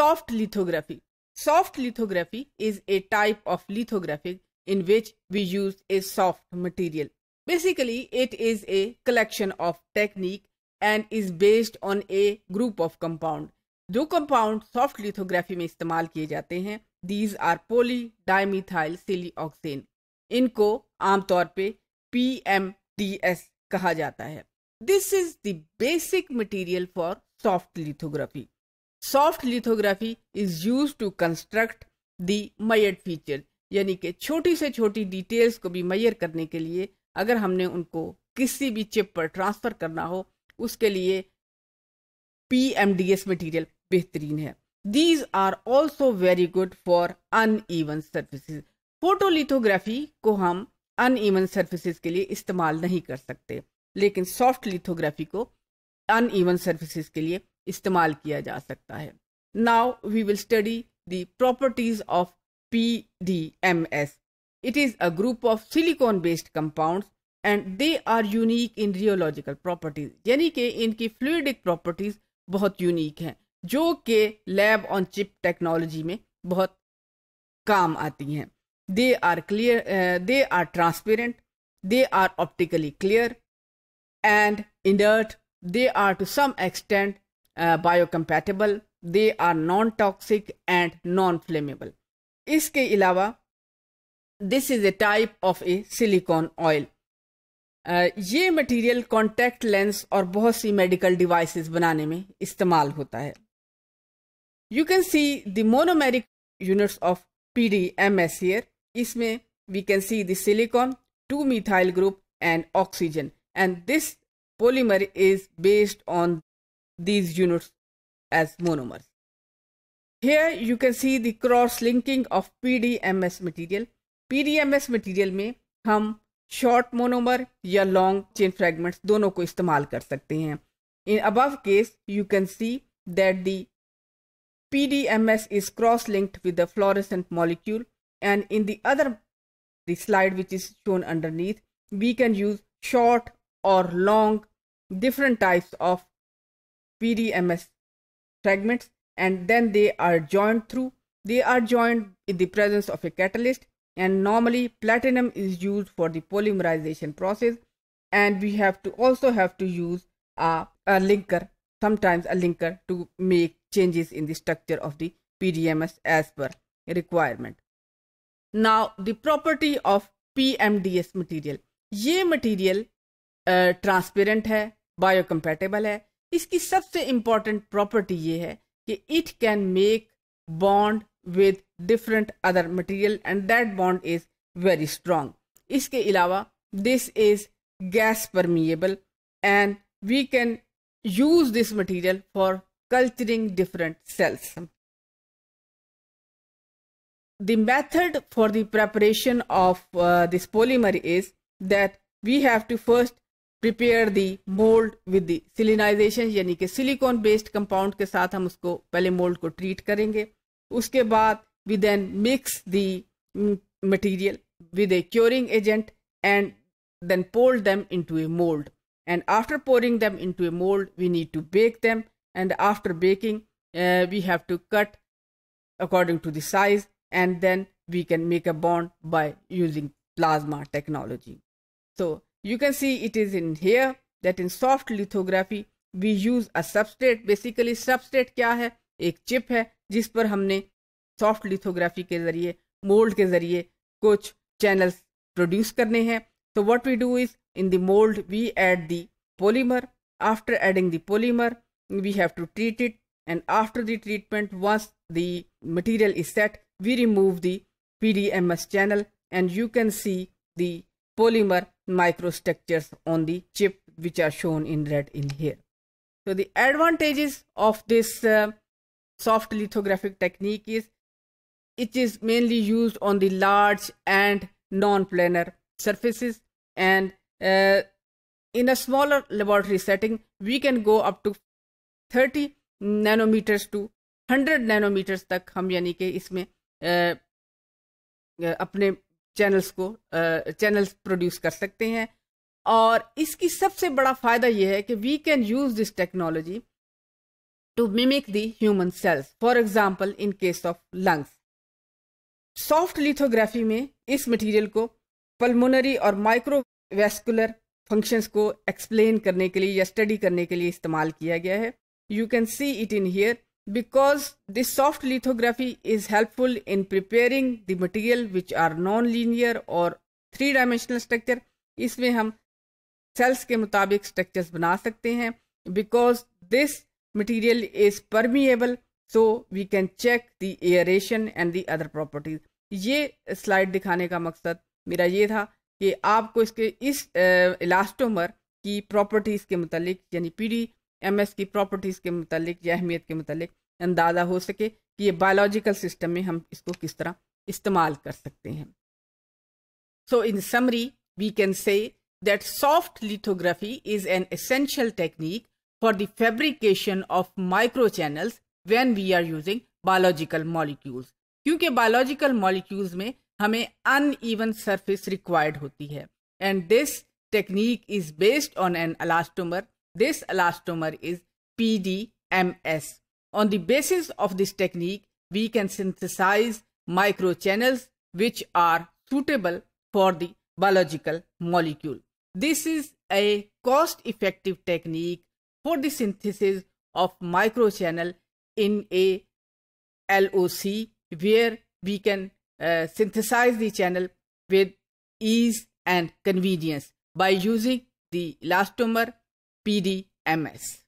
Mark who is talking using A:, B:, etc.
A: Soft lithography. Soft lithography is a type of lithography in which we use a soft material. Basically, it is a collection of technique and is based on a group of compound. जो compound soft lithography में इस्तेमाल किए जाते हैं these are polydimethylsiloxane इनको आमतौर पे P M D S कहा जाता है this is the basic material for soft lithography soft lithography is use to construct the मैयड फीचर यानी कि छोटी से छोटी डिटेल्स को भी मैयर करने के लिए अगर हमने उनको किसी भी चिप पर ट्रांसफ़र करना हो उसके लिए P M D S material बेहतरीन है these are also very good for uneven surfaces photolithography को हम अन ईवन सर्विसज के लिए इस्तेमाल नहीं कर सकते लेकिन सॉफ्ट लिथोग्राफी को अन ईवन सर्विस के लिए इस्तेमाल किया जा सकता है now we will study the properties of P D M S it is a group of silicon based compound and they are unique in rheological properties यानी कि इनकी फ्लूडिक प्रॉपर्टीज बहुत यूनिक हैं जो कि लैब ऑन चिप टेक्नोलॉजी में बहुत काम आती हैं they are clear they are transparent they are optically clear and inert they are to some extent uh, they are non toxic and non flammable इसके अलावा this is a type of a silicon oil ये material contact lens और बहुत सी medical devices बनाने में इस्तेमाल होता है you can see the monomeric units of P D M S here इसमें we can see silicon two methyl group and oxygen and this polymer is based on these units as monomers. Here you can see the cross linking of PDMS material. PDMS material में हम short monomer या long chain fragments दोनों को इस्तेमाल कर सकते हैं In above case you can see that the PDMS is cross-linked with the fluorescent molecule and in the other the slide which is shown underneath we can use short or long different types of PDMS fragments and then they are joined through. They are joined in the presence of a catalyst and normally platinum is used for the polymerization process and we have to also have to use a, a linker, sometimes a linker to make changes in the structure of the PDMS as per requirement. Now the property of PMDS material. ये material uh, transparent है biocompatible है इसकी सबसे important property ये है कि it can make bond with different other material and that bond is very strong इसके अलावा this is gas permeable and we can use this material for culturing different cells the method for the preparation of this polymer is that we have to first prepare the mould with the silanization यानी कि silicon based compound के साथ हम उसको पहले mould को treat करेंगे उसके बाद we then mix the material with a curing agent and then poured them into a mould and after pouring them into a mould we need to bake them and after baking we have to cut according to the size and then we can make a bond by using plasma technology तो You can see it is in here that in soft lithography we use a substrate. Basically substrate क्या है एक chip है जिस पर हमने soft lithography के ज़रिए mold के ज़रिए कुछ channels produce करने हैं So what we do is in the mold we add the polymer after adding the polymer we have to treat it and after the treatment once the material is set we remove the PDMS channel and you can see the polymer microstructures on the chip which are shown in red in here. So the advantages of this uh, soft lithographic technique is it is mainly used on the large and non-planar surfaces and uh, in a smaller laboratory setting we can go up to 30 nanometers to 100 nanometers. तक हम यानी कि इसमें uh, अपने channels को channels produce कर सकते हैं और इसकी सबसे बड़ा फायदा यह है कि we can use this technology to mimic the human cells for example in case of lungs soft lithography में इस मटेरियल को पल्मोनरी और माइक्रोवेस्कुलर फंक्शंस को एक्सप्लेन करने के लिए या स्टडी करने के लिए इस्तेमाल किया गया है you can see it in here because this soft lithography is helpful in preparing the material which are non-linear or three dimensional structure इसमें हम सेल्स के मुताबिक स्ट्रक्चर्स बना सकते हैं because this material is permeable so we can check the aeration and the other properties ये slide दिखाने का मकसद मेरा ये था कि आपको इसके इस इलास्टोमर की प्रॉपर्टीज़ के मतलब यानी पी डी एम एस की प्रॉपर्टीज़ के मतलब या अहमियत के मतलब अंदाज़ा हो सके कि ये बायोलॉजिकल सिस्टम में हम इसको किस तरह इस्तेमाल कर सकते हैं so in summary we can say that soft lithography is an essential technique for the fabrication of micro channels when we are using biological molecules क्योंकि बायोलॉजिकल मॉलिक्यूल्स में हमें अन ईवन सर्फिस रिक्वायर्ड होती है and this technique is based on an elastomer this elastomer is P D M S On the basis of this technique, we can synthesize microchannels which are suitable for the biological molecule. This is a cost-effective technique for the synthesis of microchannel in a LOC where we can uh, synthesize the channel with ease and convenience by using the elastomer PDMS.